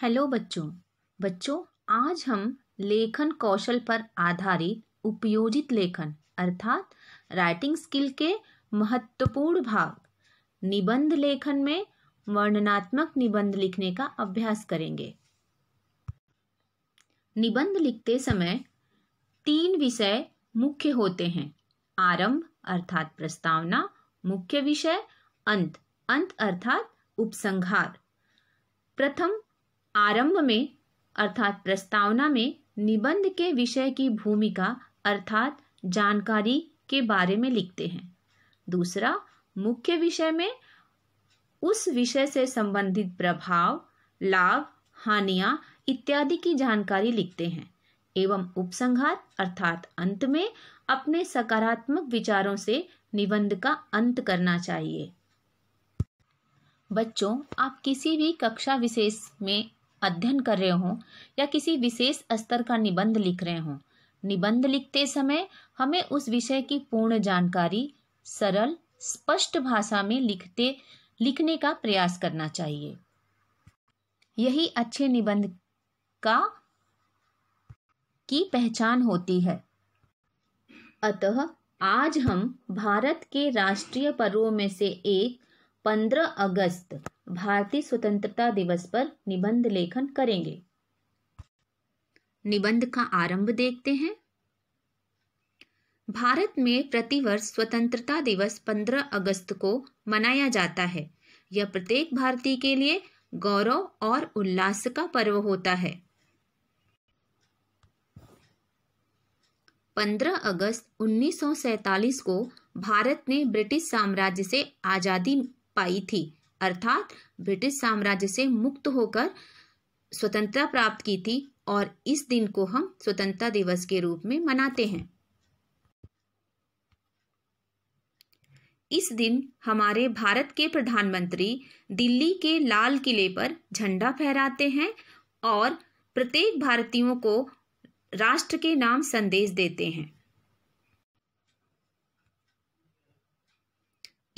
hello बच्चों बच्चों आज हम लेखन कौशल पर आधारित उपयोजित लेखन अर्थात राइटिंग स्किल के महत्वपूर्ण भाग निबंध लेखन में वर्णनात्मक निबंध लिखने का अभ्यास करेंगे निबंध लिखते समय तीन विषय मुख्य होते हैं आरंभ अर्थात प्रस्तावना मुख्य विषय अंत अंत अर्थात उपसंहार प्रथम आरंभ में अर्थात प्रस्तावना में निबंध के विषय की भूमिका अर्थात जानकारी के बारे में लिखते हैं दूसरा मुख्य विषय में उस विषय से संबंधित प्रभाव लाभ हानियां इत्यादि की जानकारी लिखते हैं एवं उपसंहार अर्थात अंत में अपने सकारात्मक विचारों से निबंध का अंत करना चाहिए बच्चों आप किसी भी कक्षा विशेष में अध्ययन कर रहे हों या किसी विशेष स्तर का निबंध लिख रहे हों निबंध लिखते समय हमें उस विषय की पूर्ण जानकारी सरल स्पष्ट भाषा में लिखते लिखने का प्रयास करना चाहिए यही अच्छे निबंध का की पहचान होती है अतः आज हम भारत के राष्ट्रीय पर्वों में से एक पंद्रह अगस्त भारतीय स्वतंत्रता दिवस पर निबंध लेखन करेंगे निबंध का आरंभ देखते हैं भारत में प्रतिवर्ष स्वतंत्रता दिवस 15 अगस्त को मनाया जाता है यह प्रत्येक भारतीय के लिए गौरव और उल्लास का पर्व होता है 15 अगस्त 1947 को भारत ने ब्रिटिश साम्राज्य से आज़ादी पाई थी अर्थात ब्रिटिश साम्राज्य से मुक्त होकर स्वतंत्रता प्राप्त की थी और इस दिन को हम स्वतंत्रता दिवस के रूप में मनाते हैं इस दिन हमारे भारत के प्रधानमंत्री दिल्ली के लाल किले पर झंडा फहराते हैं और प्रत्येक भारतीयों को राष्ट्र के नाम संदेश देते हैं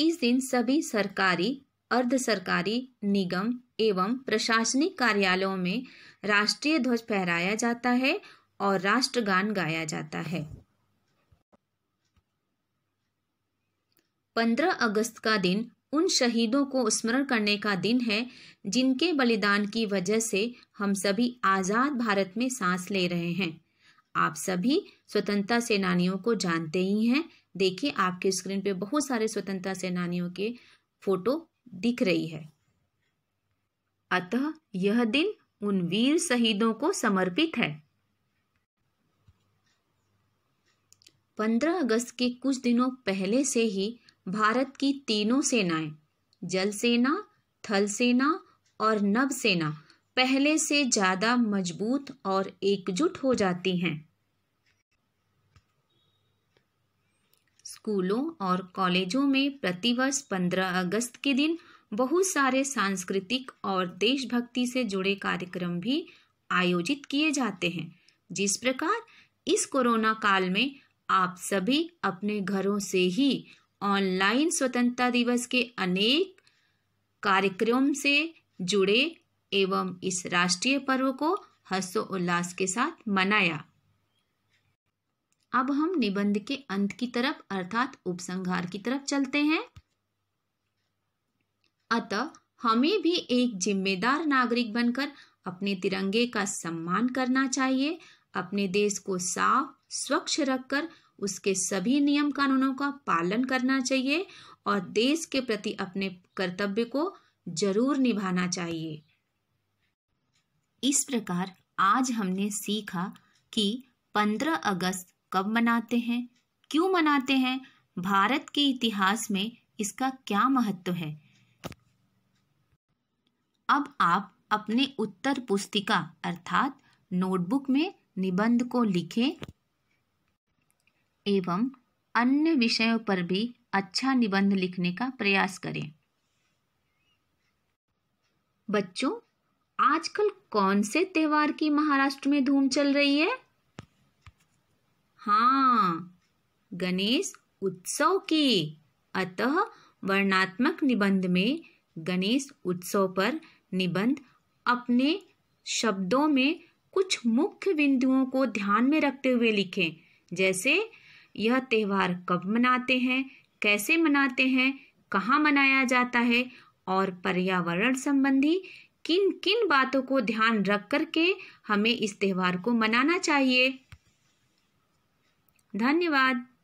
इस दिन सभी सरकारी अर्ध सरकारी निगम एवं प्रशासनिक कार्यालयों में राष्ट्रीय ध्वज फहराया जाता है और राष्ट्रगान गाया जाता है 15 अगस्त का दिन उन शहीदों को स्मरण करने का दिन है जिनके बलिदान की वजह से हम सभी आज़ाद भारत में सांस ले रहे हैं आप सभी स्वतंत्रता सेनानियों को जानते ही हैं देखिए आपके स्क्रीन पे बहुत सारे स्वतंत्रता सेनानियों के फोटो दिख रही है अतः यह दिन उन वीर शहीदों को समर्पित है 15 अगस्त के कुछ दिनों पहले से ही भारत की तीनों सेनाएं जल सेना थल सेना और नव सेना पहले से ज़्यादा मजबूत और एकजुट हो जाती हैं स्कूलों और कॉलेजों में प्रतिवर्ष 15 अगस्त के दिन बहुत सारे सांस्कृतिक और देशभक्ति से जुड़े कार्यक्रम भी आयोजित किए जाते हैं जिस प्रकार इस कोरोना काल में आप सभी अपने घरों से ही ऑनलाइन स्वतंत्रता दिवस के अनेक कार्यक्रम से जुड़े एवं इस राष्ट्रीय पर्व को हर्षोल्लास के साथ मनाया अब हम निबंध के अंत की तरफ अर्थात उपसंहार की तरफ चलते हैं अतः हमें भी एक जिम्मेदार नागरिक बनकर अपने तिरंगे का सम्मान करना चाहिए अपने देश को साफ स्वच्छ रखकर उसके सभी नियम कानूनों का पालन करना चाहिए और देश के प्रति अपने कर्तव्य को जरूर निभाना चाहिए इस प्रकार आज हमने सीखा कि 15 अगस्त कब मनाते हैं क्यों मनाते हैं भारत के इतिहास में इसका क्या महत्व है अब आप अपने उत्तर पुस्तिका अर्थात नोटबुक में निबंध को लिखें एवं अन्य विषयों पर भी अच्छा निबंध लिखने का प्रयास करें बच्चों आजकल कौन से त्यौहार की महाराष्ट्र में धूम चल रही है हाँ गणेश उत्सव की अतः वर्णात्मक निबंध में गणेश उत्सव पर निबंध अपने शब्दों में कुछ मुख्य बिंदुओं को ध्यान में रखते हुए लिखें जैसे यह त्यौहार कब मनाते हैं कैसे मनाते हैं कहाँ मनाया जाता है और पर्यावरण संबंधी किन किन बातों को ध्यान रख कर के हमें इस त्यौहार को मनाना चाहिए धन्यवाद